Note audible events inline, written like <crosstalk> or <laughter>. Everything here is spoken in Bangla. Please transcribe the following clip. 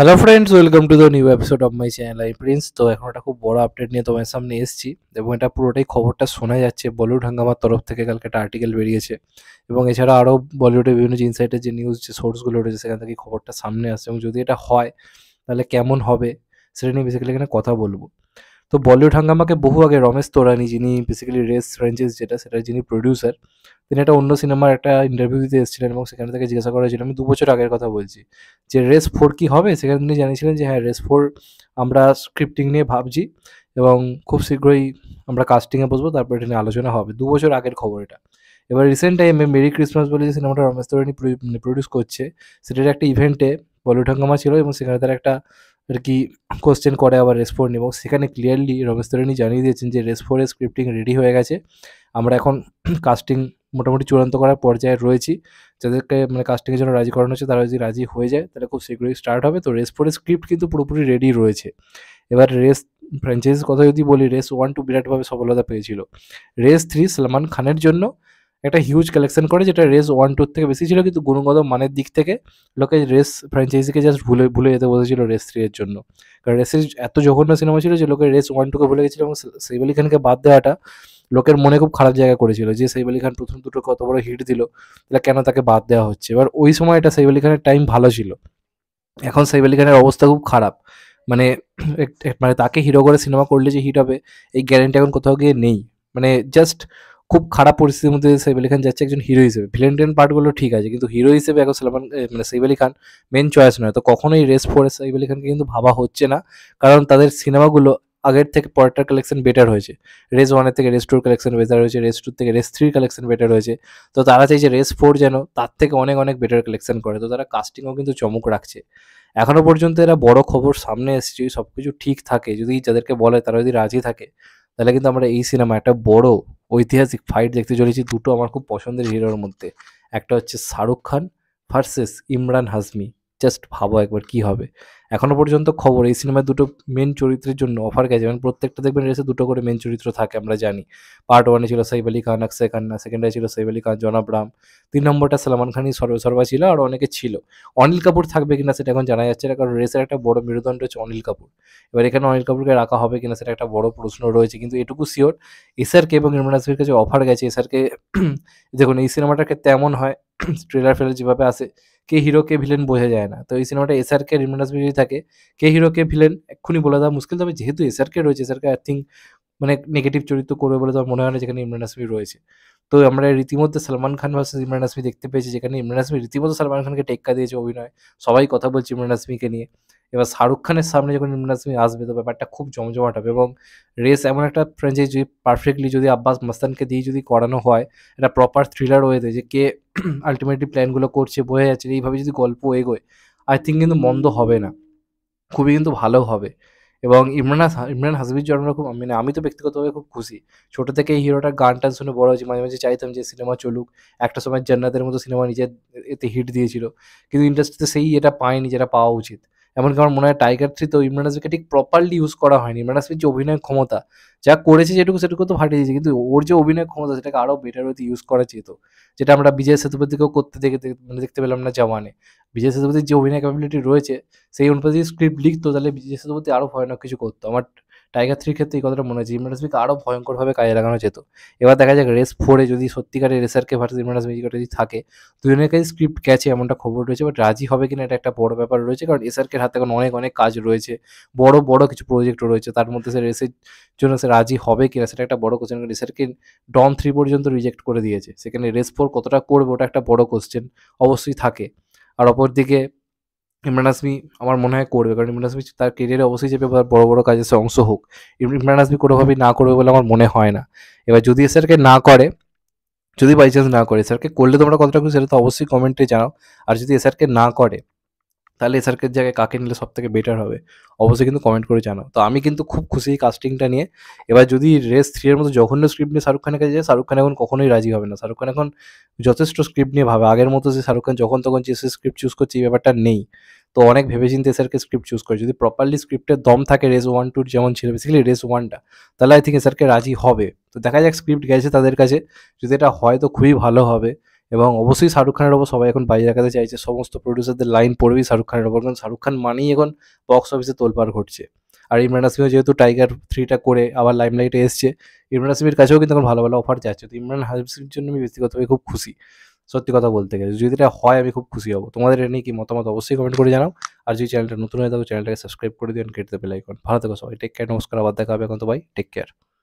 hello friends welcome to the new episode of my channel I Prince তো এখন একটা খুব বড় আপডেট নিয়ে তোমার সামনে এসেছি এবং এটা পুরোটাই খবরটা শোনা যাচ্ছে বলিউড হাঙ্গামার তরফ থেকে কালকে একটা আর্টিকেল বেরিয়েছে এবং এছাড়া আরও বলিউডের বিভিন্ন ইনসাইটের যে নিউজ যে সোর্সগুলো রয়েছে সেখান থেকে খবরটা সামনে আসছে এবং যদি এটা হয় তাহলে কেমন হবে সেটা নিয়ে বেসিক্যালি এখানে কথা বলবো তো বলিউড হাঙ্গামাকে বহু আগে রমেশ তোরানি যিনি বেসিক্যালি রেস ফ্র্যাঞ্চাইজ যেটা সেটা যিনি প্রডিউসার তিনি একটা অন্য সিনেমার একটা ইন্টারভিউ দিতে এসেছিলেন এবং সেখানে থেকে জিজ্ঞাসা করা হয়েছিল আমি দু বছর আগের কথা বলছি যে রেস ফোর কি হবে সেখানে তিনি জানিয়েছিলেন যে হ্যাঁ রেস ফোর আমরা স্ক্রিপ্টিং নিয়ে ভাবছি এবং খুব শীঘ্রই আমরা কাস্টিংয়ে বসবো তারপর এটা নিয়ে আলোচনা হবে দু বছর আগের খবর এটা এবার রিসেন্ট টাইমে মেরি ক্রিসমাস বলে যে সিনেমাটা রমেশ তোরানি প্রডিউস করছে সেটার একটা ইভেন্টে বলিউড হাঙ্গামা ছিল এবং সেখানে তার একটা আর কি কোশ্চেন করে আবার রেস ফোর এবং সেখানে ক্লিয়ারলি রমেশ তরণী জানিয়ে দিয়েছেন যে রেসফোরের স্ক্রিপ্টিং রেডি হয়ে গেছে আমরা এখন কাস্টিং <clears throat> মোটামুটি চূড়ান্ত করার পর্যায়ে রয়েছি যাদেরকে মানে কাস্টিংয়ের জন্য রাজি করানো হচ্ছে তারা যদি রাজি হয়ে যায় তাহলে খুব শীঘ্রই স্টার্ট হবে তো রেস ফোরের স্ক্রিপ্ট কিন্তু পুরোপুরি রেডি রয়েছে এবার রেস ফ্র্যাঞ্চাইজির কথা যদি বলি রেস ওয়ান টু বিরাটভাবে সফলতা পেয়েছিল রেস থ্রি সালমান খানের জন্য একটা হিউজ কালেকশন করে যেটা রেস ওয়ান টুর থেকে বেশি ছিল কিন্তু গুণগত মানের দিক থেকে লোকে রেস ফ্র্যাঞ্চাইজিকে জাস্ট ভুলে ভুলে যেতে বসেছিল রেস থ্রি এর জন্য কারণ রেসের এত জঘন্য সিনেমা ছিল যে লোকে রেস ওয়ান টুকে ভুলে গেছিল এবং সেইব আলী খানকে বাদ দেওয়াটা লোকের মনে খুব খারাপ জায়গা করেছিল যে সেইব আলী খান প্রথম দুটো কত বড় হিট দিল তাহলে কেন তাকে বাদ দেওয়া হচ্ছে এবার ওই সময় এটা সেইব আলী খানের টাইম ভালো ছিল এখন সেইব আলী খানের অবস্থা খুব খারাপ মানে <clears throat> মানে তাকে হিরো করে সিনেমা করলে যে হিট হবে এই গ্যারেন্টি এখন কোথাও গিয়ে নেই মানে জাস্ট খুব খারাপ পরিস্থিতির মধ্যে সাইব আলী খান যাচ্ছে একজন হিরো হিসেবে ভিলেন টেন পার্টগুলো ঠিক আছে কিন্তু হিরো হিসেবে এখন সালমান মানে সাইব আলী খান মেন চয়েস নয় তো কখনোই রেস ফোরে সাইব আলী খানকে কিন্তু ভাবা হচ্ছে না কারণ তাদের সিনেমাগুলো আগের থেকে পরেরটার কালেকশন বেটার হয়েছে রেস ওয়ানের থেকে রেস টুর কালেকশন বেটার হয়েছে রেস টুর থেকে রেস থ্রির কালেকশন বেটার হয়েছে তো তারা চাইছে রেস ফোর যেন তার থেকে অনেক অনেক বেটার কালেকশন করে তো তারা কাস্টিংও কিন্তু চমক রাখছে এখনও পর্যন্ত এরা বড় খবর সামনে এসছে সব কিছু ঠিক থাকে যদি যাদেরকে বলে তারা যদি রাজি থাকে তাহলে কিন্তু আমরা এই সিনেমা একটা বড় ঐতিহাসিক ফাইট দেখতে চলেছি দুটো আমার খুব পছন্দের হিরোর মধ্যে একটা হচ্ছে শাহরুখ খান ভার্সেস ইমরান হাজমি জাস্ট ভাবো একবার কি হবে এখনও পর্যন্ত খবর এই সিনেমায় দুটো মেন চরিত্রের জন্য অফার গেছে মানে প্রত্যেকটা দেখবেন রেসে দুটো করে মেন চরিত্র থাকে আমরা জানি পার্ট ওয়ানে ছিল সাইফ আলী খান অক্ষয় খান্না সেকেন্ডে ছিল সাইফ আলী খান জনাব রাম তিন নম্বরটা সালমান খানই সর্বসর্বা ছিল আর অনেকে ছিল অনিল কাপুর থাকবে কিনা সেটা এখন জানা যাচ্ছে না কারণ রেসের একটা বড় মেরুদণ্ড হচ্ছে অনিল কাপুর এবার এখানে অনিল কাপুরকে রাখা হবে কিনা সেটা একটা বড় প্রশ্ন রয়েছে কিন্তু এটুকু শিওর এসআরকে এবং নির্মলা কাছে অফার গেছে এসআরকে <clears throat> দেখুন এই সিনেমাটাকে তেমন হয় ট্রেলার ফেলার যেভাবে আসে কে হিরো কে ভিলেন বোঝা যায় না তো এই সিনেমাটা এসআর কে রিমেন্ডাস যদি থাকে কে হিরো কে ভিলেন এক্ষুনি বলে দেওয়া মুশকিল তবে যেহেতু এসআর কে রয়েছে এসআর কে আই থিঙ্ক মানে নেগেটিভ চরিত্র করবে বলে তো মনে হয় না যেখানে ইমরান আসমি রয়েছে তো আমরা রীতিমধ্যে সালমান খান ভার্সেস ইমরান আসমি দেখতে পেয়েছি যেখানে ইমরান আসমি রীতিমতো সালমান খানকে টেক্কা দিয়েছে অভিনয় সবাই কথা বলছে ইমরান আসমিকে নিয়ে এবার শাহরুখ খানের সামনে যখন ইমরান আসবে তো ব্যাপারটা খুব জমজমাট হবে এবং রেস এমন একটা ফ্র্যাঞ্চাইজ যদি পারফেক্টলি যদি আব্বাস মাস্তানকে দিয়ে যদি করানো হয় একটা প্রপার থ্রিলার ওয়েতে যে কে আলটিমেটলি <clears throat> প্ল্যানগুলো করছে বোঝা যাচ্ছে এইভাবে যদি গল্প এগোয় আই থিঙ্ক কিন্তু মন্দ হবে না খুবই কিন্তু ভালো হবে এবং ইমরান ইমরান হাসবির জন্য খুব মানে আমি তো ব্যক্তিগতভাবে খুব খুশি ছোটো থেকে এই হিরোটার গান টান শুনে বড় হয়েছি মাঝে মাঝে চাইতাম যে সিনেমা চলুক একটা সময় জান্নাতের মতো সিনেমা নিজের এতে হিট দিয়েছিল কিন্তু ইন্ডাস্ট্রিতে সেই এটা পায়নি যেটা পাওয়া উচিত এমনকি আমার মনে হয় টাইগার তো ইমরান হাসমিকে ঠিক প্রপারলি ইউজ করা হয়নি ইমরান হাসমির যে অভিনয় ক্ষমতা যা করেছে যেটুকু সেটুকু তো ফাটিয়ে দিয়েছে কিন্তু ওর যে অভিনয় ক্ষমতা সেটাকে আরও বেটার ওয়েতে ইউজ করা যেত যেটা আমরা বিজয় সেতুপতিকেও করতে দেখে মানে দেখতে পেলাম না জওয়ানে বিজয় সেতুপতির যে অভিনয় ক্যাপাবিলিটি রয়েছে সেই অনুপাতে স্ক্রিপ্ট লিখতো তাহলে বিজয় সেতুপতি আরও ভয়ানক কিছু করতো আমার টাইগার থ্রির ক্ষেত্রে এই কথাটা মনে হয় জিমনাস্টিক আরও ভয়ঙ্করভাবে কাজে লাগানো যেত এবার দেখা যাক রেস ফোরে যদি সত্যিকারের রেসারকে ভার্সেস জিমনাস্টিক যদি থাকে দুজনের কাছে স্ক্রিপ্ট গেছে এমনটা খবর রয়েছে বাট রাজি হবে কিনা এটা একটা বড় ব্যাপার রয়েছে কারণ এসআরকের হাতে এখন অনেক অনেক কাজ রয়েছে বড় বড় কিছু প্রজেক্ট রয়েছে তার মধ্যে সে রেসের জন্য সে রাজি হবে কিনা সেটা একটা বড় কোশ্চেন রেসারকে ডন থ্রি পর্যন্ত রিজেক্ট করে দিয়েছে সেখানে রেস ফোর কতটা করবে ওটা একটা বড় কোশ্চেন অবশ্যই থাকে আর অপরদিকে ইমরান আসমি আমার মনে হয় করবে কারণ ইমরান আসমি তার কেরিয়ারে অবশ্যই যাবে বড় বড় কাজের সে অংশ হোক ইমরান আসমি কোনোভাবেই না করবে বলে আমার মনে হয় না এবার যদি স্যারকে না করে যদি বাই চান্স না করে স্যারকে করলে তোমরা কতটা খুশি সেটা তো অবশ্যই কমেন্টে জানাও আর যদি স্যারকে না করে তাহলে এসআরকের জায়গায় কাকে নিলে সব থেকে বেটার হবে অবশ্যই কিন্তু কমেন্ট করে জানাও তো আমি কিন্তু খুব খুশি এই কাস্টিংটা নিয়ে এবার যদি রেস থ্রি এর মতো জঘন্য স্ক্রিপ্ট নিয়ে শাহরুখ খানের কাছে যায় শাহরুখ খান এখন কখনোই রাজি হবে না শাহরুখ খান এখন যথেষ্ট স্ক্রিপ্ট নিয়ে ভাবে আগের মতো যে শাহরুখ খান যখন তখন যে স্ক্রিপ্ট চুজ করছে এই ব্যাপারটা নেই তো অনেক ভেবেচিন্তে স্যারকে স্ক্রিপ্ট চুজ করে যদি প্রপারলি স্ক্রিপ্টের দম থাকে রেস ওয়ান টুর যেমন ছিল বেসিক্যালি রেস ওয়ানটা তাহলে আই থিঙ্ক স্যারকে রাজি হবে তো দেখা যাক স্ক্রিপ্ট গেছে তাদের কাছে যদি এটা হয় তো খুবই ভালো হবে এবং অবশ্যই শাহরুখ খানের ওপর সবাই এখন বাইরে রাখাতে চাইছে সমস্ত প্রডিউসারদের লাইন পড়বেই শাহরুখ খানের ওপর কারণ শাহরুখ খান মানেই এখন বক্স অফিসে তোলপাড় ঘটছে আর ইমরান হাসিমও যেহেতু টাইগার থ্রিটা করে আবার লাইটে এসছে ইমরান হাসিমের কাছেও কিন্তু এখন ভালো ভালো অফার যাচ্ছে তো ইমরান হাসিমের জন্য আমি ব্যক্তিগতভাবে খুব খুশি সত্যি কথা বলতে গেলে যদি এটা হয় আমি খুব খুশি হব তোমাদের এটা নিয়ে কি মতামত অবশ্যই কমেন্ট করে জানাও আর যদি চ্যানেলটা নতুন হয়ে থাকো চ্যানেলটাকে সাবস্ক্রাইব করে দিন কেটে দেবে লাইক ভালো থেকো সবাই টেক কেয়ার নমস্কার আবার দেখা হবে এখন তো ভাই টেক কেয়ার